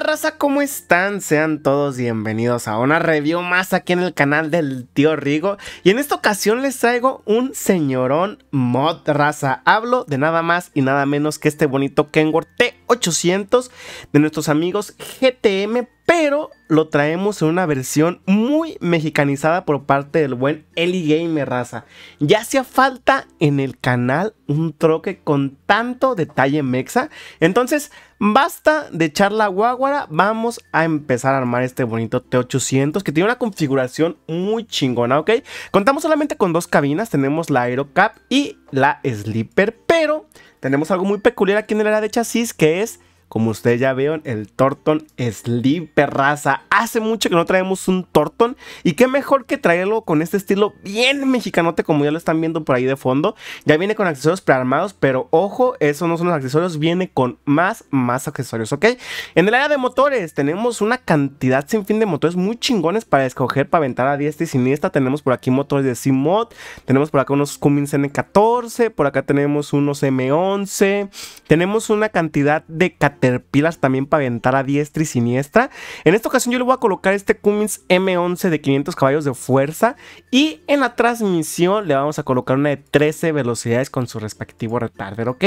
raza? ¿Cómo están? Sean todos bienvenidos a una review más aquí en el canal del tío Rigo Y en esta ocasión les traigo un señorón mod raza Hablo de nada más y nada menos que este bonito Kenworth T800 de nuestros amigos GTM pero lo traemos en una versión muy mexicanizada por parte del buen Eli Gamer raza. Ya hacía falta en el canal un troque con tanto detalle mexa. Entonces, basta de echar la guaguara, vamos a empezar a armar este bonito T800 que tiene una configuración muy chingona, ¿ok? Contamos solamente con dos cabinas, tenemos la AeroCap y la Sleeper, pero tenemos algo muy peculiar aquí en el área de chasis que es como ustedes ya vieron, el Torton Sleeper raza. Hace mucho que no traemos un Torton. Y qué mejor que traerlo con este estilo bien mexicanote, como ya lo están viendo por ahí de fondo. Ya viene con accesorios prearmados, pero ojo, esos no son los accesorios. Viene con más, más accesorios, ¿ok? En el área de motores, tenemos una cantidad sin fin de motores muy chingones para escoger, para aventar a diesta y siniestra. Tenemos por aquí motores de C-Mod. Tenemos por acá unos Cummins N14. Por acá tenemos unos M11. Tenemos una cantidad de 14 pilas también para aventar a diestra y siniestra. En esta ocasión yo le voy a colocar este Cummins M11 de 500 caballos de fuerza y en la transmisión le vamos a colocar una de 13 velocidades con su respectivo retarder, ¿ok?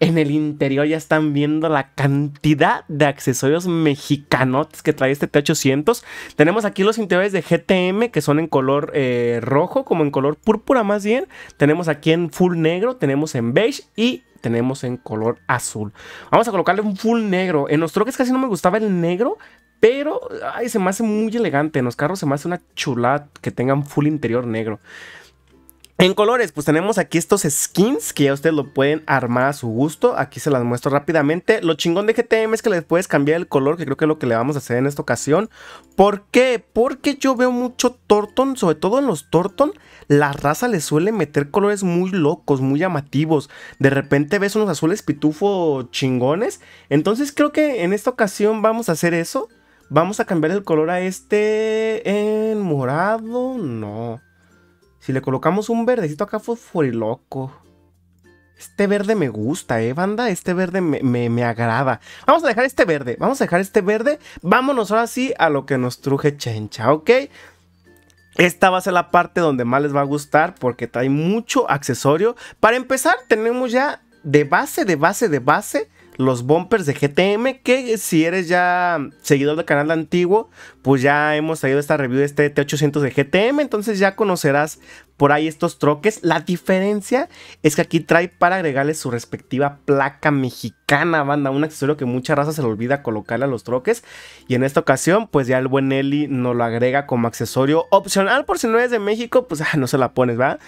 En el interior ya están viendo la cantidad de accesorios mexicanos que trae este T800. Tenemos aquí los interiores de GTM que son en color eh, rojo, como en color púrpura más bien. Tenemos aquí en full negro, tenemos en beige y tenemos en color azul. Vamos a colocarle un full negro. En los troques casi no me gustaba el negro, pero se me hace muy elegante. En los carros se me hace una chulada que tengan full interior negro. En colores, pues tenemos aquí estos skins que ya ustedes lo pueden armar a su gusto. Aquí se las muestro rápidamente. Lo chingón de GTM es que les puedes cambiar el color, que creo que es lo que le vamos a hacer en esta ocasión. ¿Por qué? Porque yo veo mucho Torton, sobre todo en los Torton, la raza le suele meter colores muy locos, muy llamativos. De repente ves unos azules pitufo chingones. Entonces creo que en esta ocasión vamos a hacer eso. Vamos a cambiar el color a este en morado. No. Si le colocamos un verdecito acá fue loco. Este verde me gusta, eh, banda. Este verde me, me, agrada. Vamos a dejar este verde. Vamos a dejar este verde. Vámonos ahora sí a lo que nos truje Chencha, ¿ok? Esta va a ser la parte donde más les va a gustar porque trae mucho accesorio. Para empezar, tenemos ya de base, de base, de base los bumpers de GTM, que si eres ya seguidor del canal antiguo, pues ya hemos traído esta review de este T800 de GTM, entonces ya conocerás por ahí estos troques. La diferencia es que aquí trae para agregarle su respectiva placa mexicana, banda, un accesorio que mucha raza se le olvida colocarle a los troques. Y en esta ocasión, pues ya el buen Eli nos lo agrega como accesorio opcional, por si no eres de México, pues ah, no se la pones, ¿va?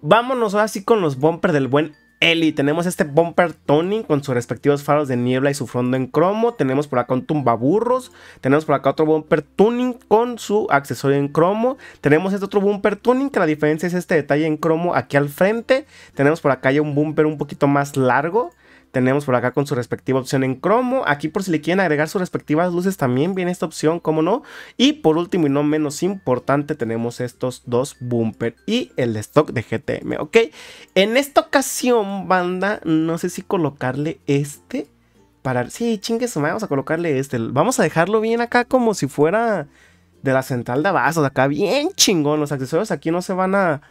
Vámonos ahora sí con los bumpers del buen Eli. Tenemos este bumper tuning con sus respectivos faros de niebla y su fondo en cromo. Tenemos por acá un tumbaburros. Tenemos por acá otro bumper tuning con su accesorio en cromo. Tenemos este otro bumper tuning que la diferencia es este detalle en cromo aquí al frente. Tenemos por acá ya un bumper un poquito más largo. Tenemos por acá con su respectiva opción en cromo. Aquí por si le quieren agregar sus respectivas luces también viene esta opción, ¿cómo no. Y por último y no menos importante tenemos estos dos bumper y el stock de GTM, ¿ok? En esta ocasión, banda, no sé si colocarle este para... Sí, chingue vamos a colocarle este. Vamos a dejarlo bien acá como si fuera de la central de abastos, acá bien chingón. Los accesorios aquí no se van a...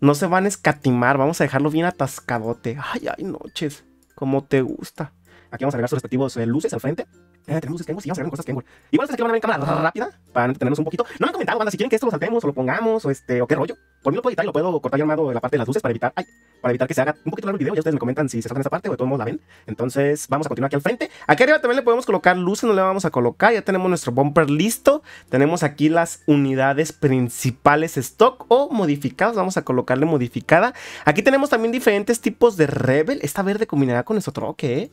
No se van a escatimar, vamos a dejarlo bien atascadote. Ay, ay, noches como te gusta. Aquí vamos a agregar sus respectivos eh, luces al frente eh, tenemos Skyward, vamos cosas Igual ustedes aquí van a ver en cámara rápida, para tenernos un poquito. No me han comentado, banda, si quieren que esto lo saltemos o lo pongamos, o este, o qué rollo. Por mí lo puedo editar y lo puedo cortar y armado de la parte de las luces para evitar, para evitar que se haga un poquito largo el video. Ya ustedes me comentan si se saltan esa parte o de todos modos la ven. Entonces, vamos a continuar aquí al frente. Aquí arriba también le podemos colocar luces, no le vamos a colocar. Ya tenemos nuestro bumper listo. Tenemos aquí las unidades principales stock o modificadas. Vamos a colocarle modificada. Aquí tenemos también diferentes tipos de rebel. Esta verde combinará con nuestro troque, ¿eh?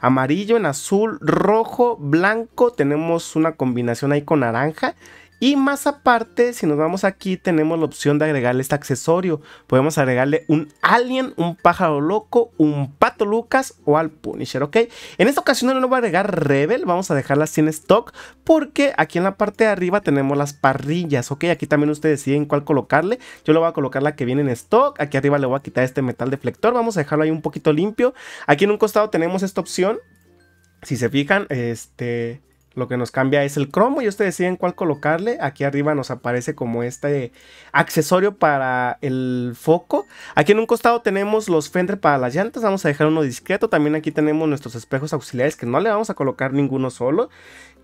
amarillo, en azul, rojo, blanco. Tenemos una combinación ahí con naranja y más aparte, si nos vamos aquí, tenemos la opción de agregarle este accesorio. Podemos agregarle un alien, un pájaro loco, un pato Lucas o al Punisher, ¿ok? En esta ocasión no le voy a agregar Rebel, vamos a dejarla sin stock porque aquí en la parte de arriba tenemos las parrillas, ¿ok? Aquí también ustedes deciden cuál colocarle. Yo le voy a colocar la que viene en stock. Aquí arriba le voy a quitar este metal deflector, vamos a dejarlo ahí un poquito limpio. Aquí en un costado tenemos esta opción. Si se fijan, este lo que nos cambia es el cromo y ustedes deciden cuál colocarle. Aquí arriba nos aparece como este accesorio para el foco. Aquí en un costado tenemos los fender para las llantas. Vamos a dejar uno discreto. También aquí tenemos nuestros espejos auxiliares que no le vamos a colocar ninguno solo.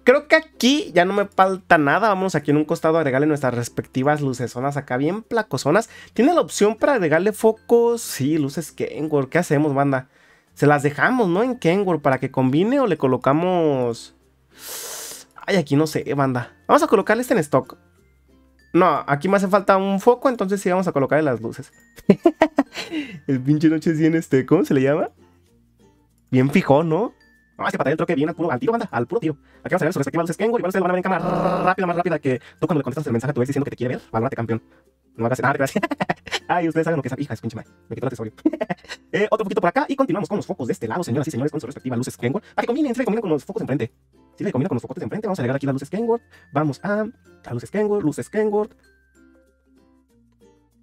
Creo que aquí ya no me falta nada. Vamos aquí en un costado a agregarle nuestras respectivas luces zonas acá bien placosonas. Tiene la opción para agregarle focos. Sí, luces Kenworth. ¿Qué hacemos, banda? Se las dejamos, ¿no? En Kenworth para que combine o le colocamos Ay, aquí no sé, banda. Vamos a colocarle este en stock. No, aquí me hace falta un foco, entonces sí vamos a colocarle las luces. el pinche noche bien, este, ¿cómo se le llama? Bien fijo, ¿no? Vamos a hacer para el troque bien al puro, al tiro, banda, al puro tiro. Aquí vamos a ver su respectiva luces Kengo, igual se lo van a ver en cámara rápida, más rápida que tú cuando le contestas el mensaje a tu ex diciendo que te quiere ver. Valórate, campeón. No hagas nada, gracias. Ay, ustedes saben lo que es. Hija, es pinche Me quitó el accesorio. Eh, otro poquito por acá y continuamos con los focos de este lado, señoras y señores, con su respectiva luces Kenworth. Para que combinen, se le con los focos enfrente. Si le combina con los focos de enfrente, vamos a agregar aquí las luces Kenworth. Vamos a, a luces Kenworth, luces Kenworth.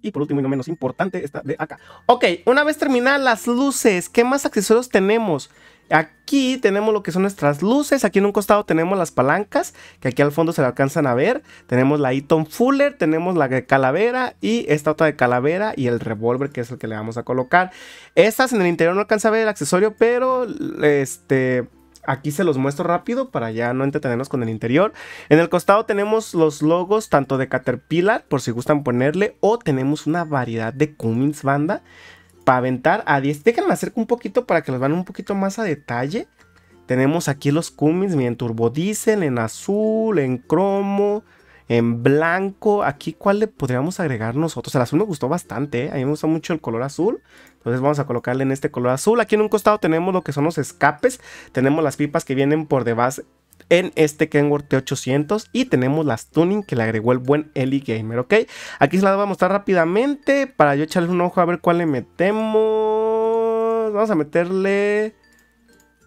Y por último y no menos importante, esta de acá. Ok, una vez terminadas las luces, ¿qué más accesorios tenemos? Aquí tenemos lo que son nuestras luces, aquí en un costado tenemos las palancas, que aquí al fondo se le alcanzan a ver, tenemos la Eaton Fuller, tenemos la de calavera y esta otra de calavera y el revólver que es el que le vamos a colocar. Estas en el interior no alcanza a ver el accesorio, pero este... Aquí se los muestro rápido para ya no entretenernos con el interior. En el costado tenemos los logos tanto de Caterpillar, por si gustan ponerle, o tenemos una variedad de Cummins Banda. Para aventar a 10. Déjenme acercar un poquito para que los vean un poquito más a detalle. Tenemos aquí los Cummins, miren, turbodiesel, en azul, en cromo, en blanco. Aquí, ¿cuál le podríamos agregar nosotros? El azul me gustó bastante, ¿eh? a mí me gusta mucho el color azul. Entonces vamos a colocarle en este color azul. Aquí en un costado tenemos lo que son los escapes. Tenemos las pipas que vienen por debajo, en este Kenworth T800 y tenemos las tuning que le agregó el buen Eli Gamer, ¿ok? Aquí se las voy a mostrar rápidamente para yo echarle un ojo a ver cuál le metemos. Vamos a meterle...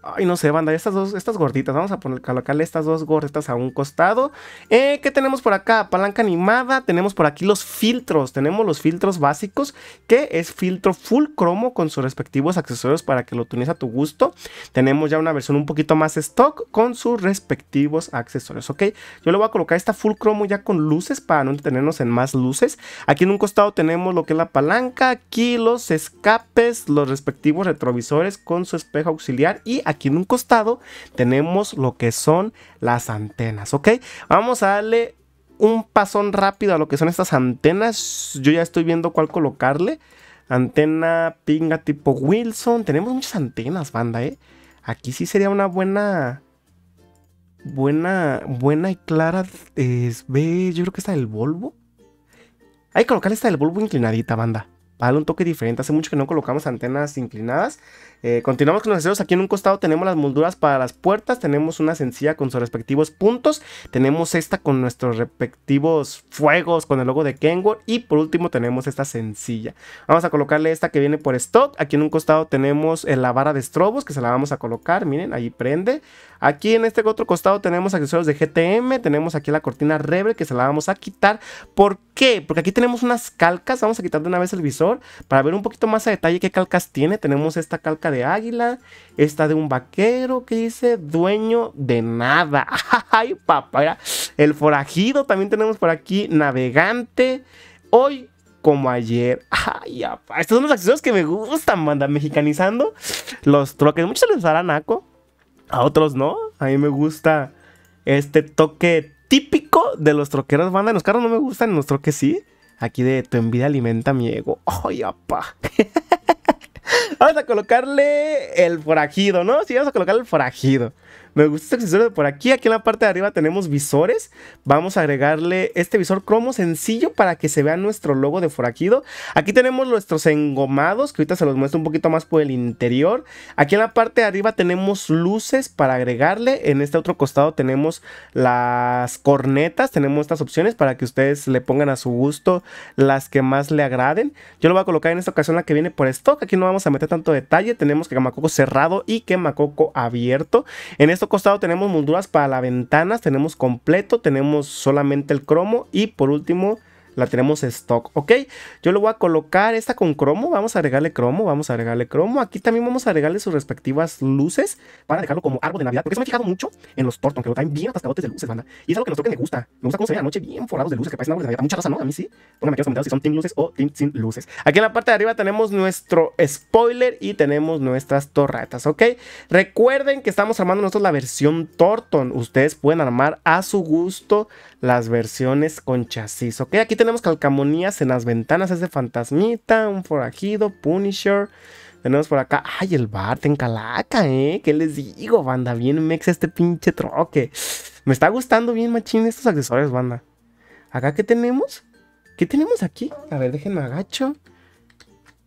Ay, no sé, banda, estas dos, estas gorditas. Vamos a poner, colocarle estas dos gorditas a un costado. Eh, ¿Qué tenemos por acá? Palanca animada. Tenemos por aquí los filtros. Tenemos los filtros básicos, que es filtro full cromo con sus respectivos accesorios para que lo tunes a tu gusto. Tenemos ya una versión un poquito más stock con sus respectivos accesorios, ¿ok? Yo le voy a colocar esta full cromo ya con luces para no detenernos en más luces. Aquí en un costado tenemos lo que es la palanca. Aquí los escapes, los respectivos retrovisores con su espejo auxiliar. Y aquí en un costado tenemos lo que son las antenas, ¿ok? Vamos a darle un pasón rápido a lo que son estas antenas. Yo ya estoy viendo cuál colocarle. Antena pinga tipo Wilson. Tenemos muchas antenas, banda, ¿eh? Aquí sí sería una buena... Buena, buena y clara. Es, yo creo que está del Volvo. Hay que colocar esta del Volvo inclinadita, banda. Para darle un toque diferente. Hace mucho que no colocamos antenas inclinadas. Eh, continuamos con los accesorios. Aquí en un costado tenemos las molduras para las puertas. Tenemos una sencilla con sus respectivos puntos. Tenemos esta con nuestros respectivos fuegos con el logo de Kenwood. Y por último tenemos esta sencilla. Vamos a colocarle esta que viene por stock. Aquí en un costado tenemos eh, la vara de estrobos que se la vamos a colocar. Miren, ahí prende. Aquí en este otro costado tenemos accesorios de GTM. Tenemos aquí la cortina Rebel que se la vamos a quitar. ¿Por qué? Porque aquí tenemos unas calcas. Vamos a quitar de una vez el visor para ver un poquito más a detalle qué calcas tiene. Tenemos esta calca de águila, esta de un vaquero que dice dueño de nada. Ay, papá, el forajido, también tenemos por aquí navegante. Hoy como ayer. Ay, papá, Estos son los accesorios que me gustan, Manda Mexicanizando los troques. Muchos se les a naco. A otros no. A mí me gusta este toque típico de los troqueros, banda. En los carros no me gustan, en los troques sí. Aquí de tu envidia alimenta mi ego. Ay, papá. Vamos a colocarle el forajido, ¿no? Sí, vamos a colocarle el forajido. Me gusta este accesorio de por aquí. Aquí en la parte de arriba tenemos visores. Vamos a agregarle este visor cromo sencillo para que se vea nuestro logo de foraquido Aquí tenemos nuestros engomados, que ahorita se los muestro un poquito más por el interior. Aquí en la parte de arriba tenemos luces para agregarle. En este otro costado tenemos las cornetas. Tenemos estas opciones para que ustedes le pongan a su gusto las que más le agraden. Yo lo voy a colocar en esta ocasión la que viene por stock. Aquí no vamos a meter tanto detalle. Tenemos que macoco cerrado y macoco abierto. En esto este costado tenemos molduras para las ventanas, tenemos completo, tenemos solamente el cromo y por último la tenemos stock, ¿ok? Yo lo voy a colocar esta con cromo, vamos a agregarle cromo, vamos a agregarle cromo. Aquí también vamos a agregarle sus respectivas luces para dejarlo como árbol de Navidad, porque se me ha fijado mucho en los Torton, que lo traen bien atascadotes de luces, banda. Y es algo que los toques me gusta, me gusta cómo se ve la noche bien forrados de luces, que parecen árboles de Navidad. Mucha raza, ¿no? A mí sí. Bueno, me quiero los si son team luces o team sin luces. Aquí en la parte de arriba tenemos nuestro spoiler y tenemos nuestras torretas, ¿ok? Recuerden que estamos armando nosotros la versión Torton. Ustedes pueden armar a su gusto las versiones con chasis. Ok, aquí tenemos calcamonías en las ventanas, ese de Fantasmita, un forajido, Punisher. Tenemos por acá, ay, el Bart en Calaca, ¿eh? ¿Qué les digo, banda? Bien mex este pinche troque. Me está gustando bien, machín, estos accesorios, banda. ¿Acá qué tenemos? ¿Qué tenemos aquí? A ver, déjenme agacho.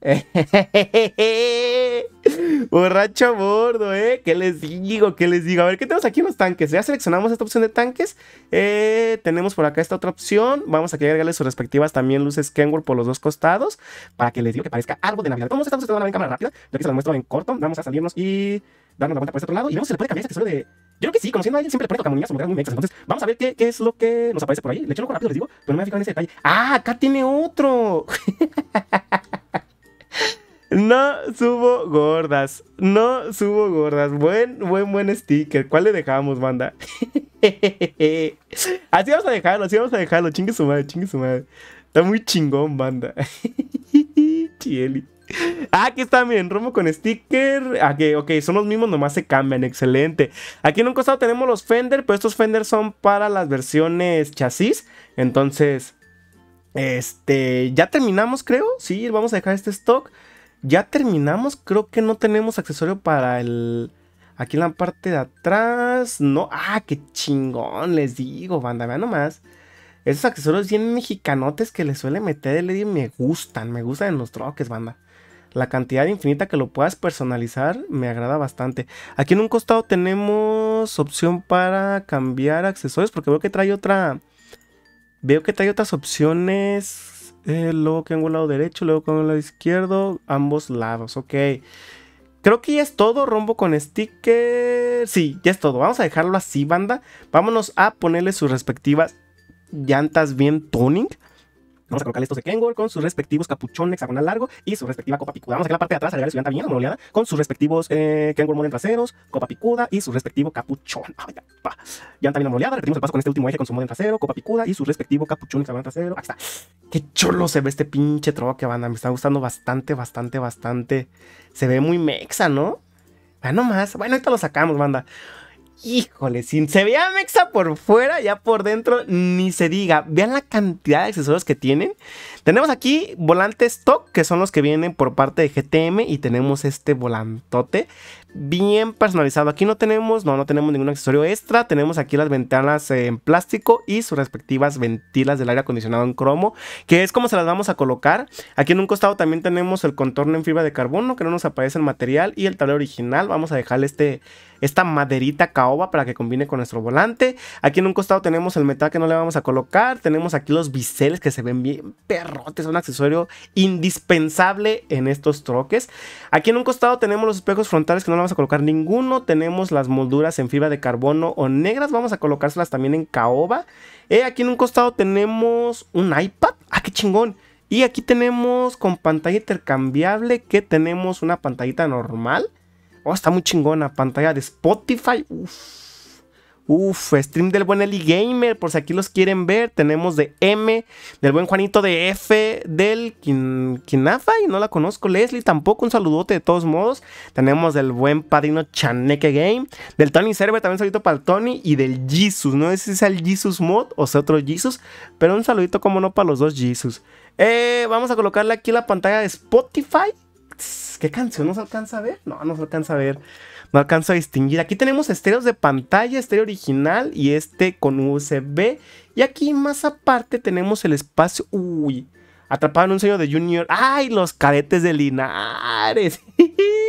Borracho a bordo, ¿eh? ¿Qué les digo? ¿Qué les digo? A ver, ¿qué tenemos aquí en los tanques? Ya seleccionamos esta opción de tanques. Eh, tenemos por acá esta otra opción. Vamos a a agregarle sus respectivas también luces Kenworth por los dos costados para que les digo que parezca algo de Navidad. ¿Cómo estamos ustedes van a cámara rápida? Yo aquí se lo muestro en corto. Vamos a salirnos y darnos la vuelta por este otro lado. Y vemos si le puede cambiar este tesoro de... Yo creo que sí, conociendo a alguien siempre le pone tocamonías o muy mexas. Entonces, vamos a ver qué, es lo que nos aparece por ahí. Le echo un ojo rápido, les digo, pero no me a fijar en ese detalle. ¡Ah! Acá tiene otro. No subo gordas. No subo gordas. Buen, buen, buen sticker. ¿Cuál le dejamos, banda? así vamos a dejarlo, así vamos a dejarlo. Chingue su madre, chingue su madre. Está muy chingón, banda. Chieli. Ah, aquí está, miren, romo con sticker. Aquí, ah, ok, son los mismos, nomás se cambian. Excelente. Aquí en un costado tenemos los Fender, pero estos Fender son para las versiones chasis. Entonces, este, ya terminamos, creo. Sí, vamos a dejar este stock. Ya terminamos, creo que no tenemos accesorio para el... Aquí en la parte de atrás, no, ah, qué chingón, les digo, banda, vean nomás. Esos accesorios bien mexicanotes que le suele meter el Eddie me gustan, me gustan en los troques, banda. La cantidad infinita que lo puedas personalizar me agrada bastante. Aquí en un costado tenemos opción para cambiar accesorios porque veo que trae otra... Veo que trae otras opciones eh, luego que lado derecho, luego con el lado izquierdo, ambos lados, ok. Creo que ya es todo, rombo con sticker. Sí, ya es todo. Vamos a dejarlo así, banda. Vámonos a ponerle sus respectivas llantas bien tuning. Vamos a colocarle estos de Kengor con sus respectivos capuchón hexagonal largo y su respectiva copa picuda. Vamos a la parte de atrás, agregar estudiante bien oleada con sus respectivos eh, Kenworth traseros, copa picuda y su respectivo capuchón. Ya pa. Llanta amoleada, repetimos el paso con este último eje con su molden trasero, copa picuda y su respectivo capuchón hexagonal trasero. Ahí está. Qué cholo se ve este pinche troque, banda. Me está gustando bastante, bastante, bastante. Se ve muy mexa, ¿no? Ah, no más. Bueno, ahorita lo sacamos, banda. Híjole, sin se veía Mexa por fuera, ya por dentro, ni se diga. Vean la cantidad de accesorios que tienen. Tenemos aquí volantes stock, que son los que vienen por parte de GTM y tenemos este volantote bien personalizado. Aquí no tenemos, no, no tenemos ningún accesorio extra. Tenemos aquí las ventanas en plástico y sus respectivas ventilas del aire acondicionado en cromo, que es como se las vamos a colocar. Aquí en un costado también tenemos el contorno en fibra de carbono, que no nos aparece el material y el tablero original. Vamos a dejarle este, esta maderita caoba para que combine con nuestro volante. Aquí en un costado tenemos el metal que no le vamos a colocar. Tenemos aquí los biseles que se ven bien perros es un accesorio indispensable en estos troques. Aquí en un costado tenemos los espejos frontales que no vamos a colocar ninguno. Tenemos las molduras en fibra de carbono o negras. Vamos a colocárselas también en caoba. Eh, aquí en un costado tenemos un iPad. ¡Ah, qué chingón! Y aquí tenemos con pantalla intercambiable que tenemos una pantallita normal. Oh, está muy chingona. Pantalla de Spotify. Uf Uf, stream del buen Eli Gamer, por si aquí los quieren ver. Tenemos de M, del buen Juanito de F, del Kinafai, Kinafa, no la conozco. Leslie tampoco, un saludote de todos modos. Tenemos del buen padrino Chaneke Game, del Tony Server, también un saludito para el Tony, y del Jesus. No sé si es el Jesus Mod o sea otro Jesus, pero un saludito como no para los dos Jesus. Eh, vamos a colocarle aquí la pantalla de Spotify. ¿Qué canción nos alcanza a ver? No, nos alcanza a ver. No alcanzo a distinguir. Aquí tenemos estéreos de pantalla, estéreo original y este con USB. Y aquí más aparte tenemos el espacio... Uy, atrapado en un sello de Junior. ¡Ay, los cadetes de Linares!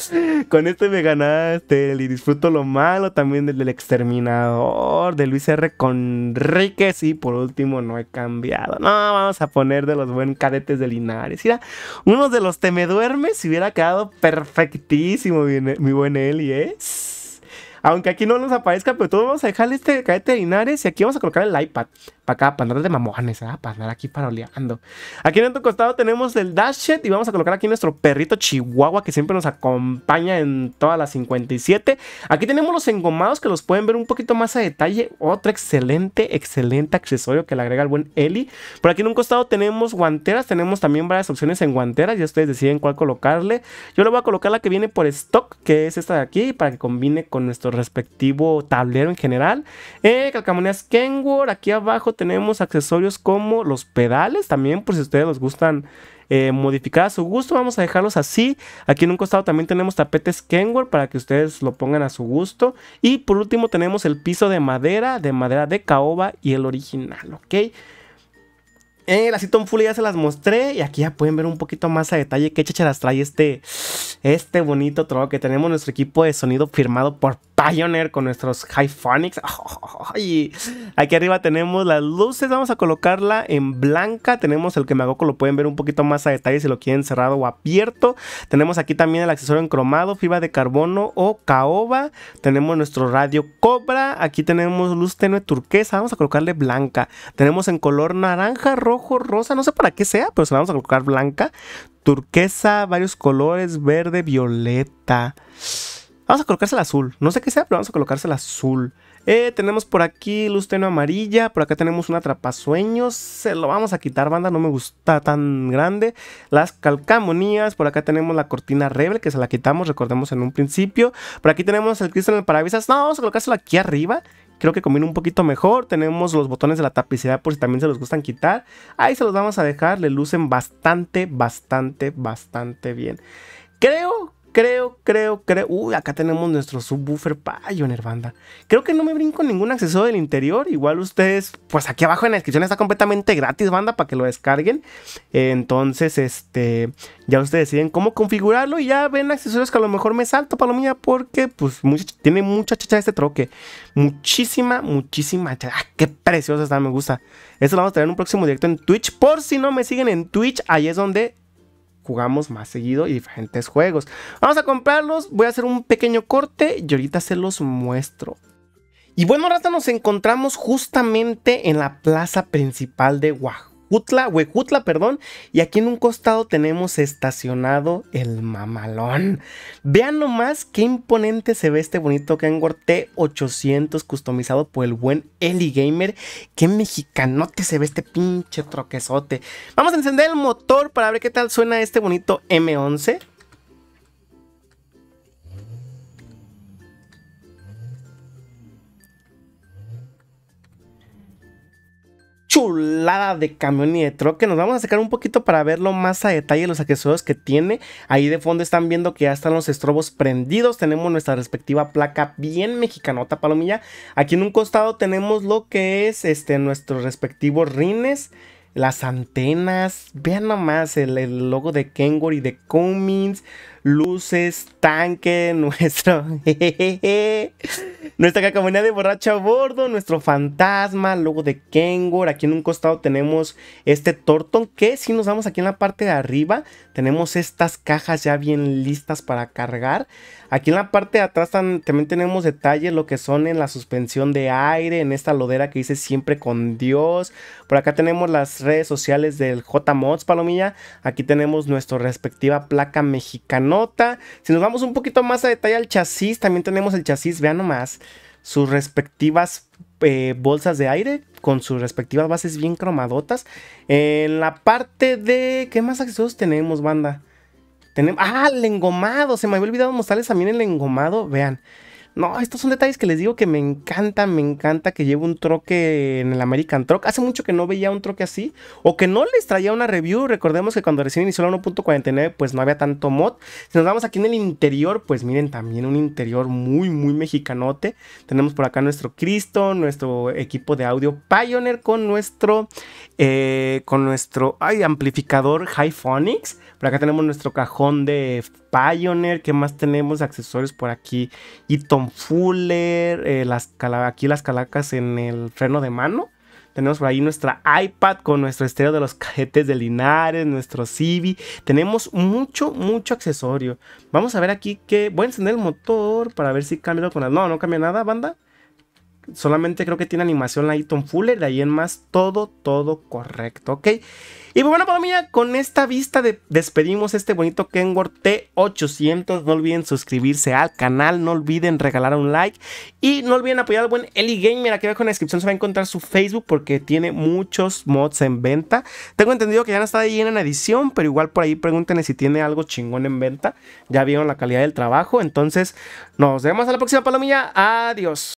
Con este me ganaste. Y disfruto lo malo también del, exterminador, de Luis R. Conríquez. Y por último, no he cambiado. No, vamos a poner de los buen cadetes de Linares. Mira, uno de los me duermes Si hubiera quedado perfectísimo, mi, mi buen Eli, es. ¿eh? Aunque aquí no nos aparezca, pero todos vamos a dejarle este cadete de Linares y aquí vamos a colocar el iPad. Para acá, para andar de mamones, ¿ah? Para andar aquí paroleando. Aquí en otro costado tenemos el Dashet y vamos a colocar aquí nuestro perrito Chihuahua que siempre nos acompaña en todas las 57. Aquí tenemos los engomados que los pueden ver un poquito más a detalle. Otro excelente, excelente accesorio que le agrega el buen Eli. Por aquí en un costado tenemos guanteras. Tenemos también varias opciones en guanteras. Ya ustedes deciden cuál colocarle. Yo le voy a colocar la que viene por stock, que es esta de aquí, para que combine con nuestro respectivo tablero en general. Eh, calcamonías Kenwood Aquí abajo tenemos accesorios como los pedales también, por si ustedes los gustan eh, modificar a su gusto. Vamos a dejarlos así. Aquí en un costado también tenemos tapetes Kenwood para que ustedes lo pongan a su gusto. Y por último tenemos el piso de madera, de madera de caoba y el original, ¿ok? Eh, en full ya se las mostré y aquí ya pueden ver un poquito más a detalle qué las trae este, este bonito trozo que tenemos nuestro equipo de sonido firmado por Pioneer con nuestros Hyphonics. y aquí arriba tenemos las luces, vamos a colocarla en blanca, tenemos el que me lo pueden ver un poquito más a detalle si lo quieren cerrado o abierto. Tenemos aquí también el accesorio en cromado, fibra de carbono o caoba. Tenemos nuestro radio cobra, aquí tenemos luz tenue turquesa, vamos a colocarle blanca. Tenemos en color naranja, rojo rojo, rosa, no sé para qué sea, pero se la vamos a colocar blanca, turquesa, varios colores, verde, violeta. Vamos a colocarse el azul. No sé qué sea, pero vamos a colocarse el azul. Eh, tenemos por aquí luz tenue amarilla. Por acá tenemos una atrapasueños. Se lo vamos a quitar, banda. No me gusta tan grande. Las calcamonías. Por acá tenemos la cortina rebel, que se la quitamos, recordemos en un principio. Por aquí tenemos el cristal en el parabrisas. No, vamos a colocárselo aquí arriba. Creo que combina un poquito mejor. Tenemos los botones de la tapicería por si también se los gustan quitar. Ahí se los vamos a dejar. Le lucen bastante, bastante, bastante bien. Creo creo, creo, creo. Uy, acá tenemos nuestro subwoofer Pioneer, banda. Creo que no me brinco ningún accesorio del interior. Igual ustedes, pues aquí abajo en la descripción está completamente gratis, banda, para que lo descarguen. Entonces, este, ya ustedes deciden cómo configurarlo y ya ven accesorios que a lo mejor me salto, palomilla, porque pues tiene mucha chicha este troque. Muchísima, muchísima chicha. Ah, qué preciosa está, me gusta. Eso lo vamos a tener en un próximo directo en Twitch. Por si no me siguen en Twitch, ahí es donde jugamos más seguido y diferentes juegos. Vamos a comprarlos, voy a hacer un pequeño corte y ahorita se los muestro. Y bueno, rato nos encontramos justamente en la plaza principal de Guajo. Huejutla, Huejutla, perdón. Y aquí en un costado tenemos estacionado el mamalón. Vean nomás qué imponente se ve este bonito Kangor T800 customizado por el buen Eli Gamer. Qué mexicanote se ve este pinche troquezote. Vamos a encender el motor para ver qué tal suena este bonito M11. chulada de camión y de troque. Nos vamos a sacar un poquito para verlo más a detalle los accesorios que tiene. Ahí de fondo están viendo que ya están los estrobos prendidos. Tenemos nuestra respectiva placa bien mexicanota palomilla. Aquí en un costado tenemos lo que es este, nuestros respectivos rines. Las antenas, vean nomás el, logo de Kenworth y de Cummins, luces, tanque, nuestro... nuestra cacomonía de borracha a bordo, nuestro fantasma, luego de Kengor. Aquí en un costado tenemos este Torton que si nos vamos aquí en la parte de arriba tenemos estas cajas ya bien listas para cargar. Aquí en la parte de atrás también tenemos detalles lo que son en la suspensión de aire, en esta lodera que dice siempre con Dios. Por acá tenemos las redes sociales del j JMods Palomilla. Aquí tenemos nuestra respectiva placa mexicana si nos vamos un poquito más a detalle al chasis, también tenemos el chasis, vean nomás, sus respectivas eh, bolsas de aire con sus respectivas bases bien cromadotas. En la parte de... ¿Qué más accesorios tenemos, banda? Tenemos... Ah, el engomado. Se me había olvidado mostrarles también el engomado. Vean. No, estos son detalles que les digo que me encanta, me encanta que lleve un troque en el American Truck. Hace mucho que no veía un troque así o que no les traía una review. Recordemos que cuando recién inició la 1.49 pues no había tanto mod. Si nos vamos aquí en el interior, pues miren también un interior muy, muy mexicanote. Tenemos por acá nuestro Cristo, nuestro equipo de audio Pioneer con nuestro, eh, con nuestro ay, amplificador hi Por acá tenemos nuestro cajón de Pioneer, ¿qué más tenemos? de Accesorios por aquí, Eton Fuller, eh, las aquí las calacas en el freno de mano. Tenemos por ahí nuestra iPad con nuestro estéreo de los cajetes de Linares, nuestro Civi. Tenemos mucho, mucho accesorio. Vamos a ver aquí que voy a encender el motor para ver si cambia con la... No, no cambia nada, banda. Solamente creo que tiene animación la Lighton Fuller, de ahí en más todo, todo correcto, ¿ok? Y pues bueno, palomilla con esta vista despedimos este bonito Kenworth T800. No olviden suscribirse al canal, no olviden regalar un like y no olviden apoyar al buen Eli Gamer. Aquí abajo en la descripción se va a encontrar su Facebook porque tiene muchos mods en venta. Tengo entendido que ya no está ahí en edición, pero igual por ahí pregúntenle si tiene algo chingón en venta. Ya vieron la calidad del trabajo, entonces nos vemos a la próxima palomilla. Adiós.